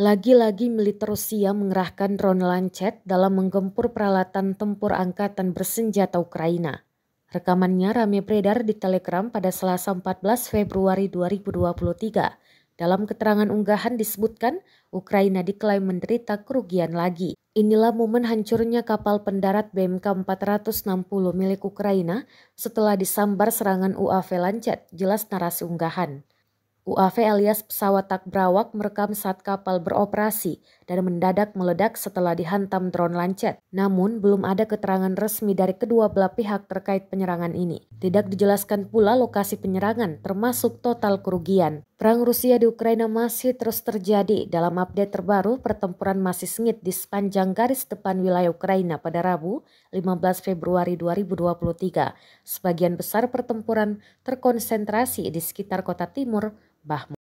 Lagi-lagi militer Rusia mengerahkan drone Lancet dalam menggempur peralatan tempur angkatan bersenjata Ukraina. Rekamannya rame beredar di Telegram pada Selasa 14 Februari 2023. Dalam keterangan unggahan disebutkan, Ukraina diklaim menderita kerugian lagi. Inilah momen hancurnya kapal pendarat BMK 460 milik Ukraina setelah disambar serangan UAV Lancet, jelas narasi unggahan. UAV alias pesawat tak berawak merekam saat kapal beroperasi dan mendadak meledak setelah dihantam drone lancet. Namun, belum ada keterangan resmi dari kedua belah pihak terkait penyerangan ini. Tidak dijelaskan pula lokasi penyerangan, termasuk total kerugian. Perang Rusia di Ukraina masih terus terjadi. Dalam update terbaru, pertempuran masih sengit di sepanjang garis depan wilayah Ukraina pada Rabu, 15 Februari 2023. Sebagian besar pertempuran terkonsentrasi di sekitar kota timur Bahmut.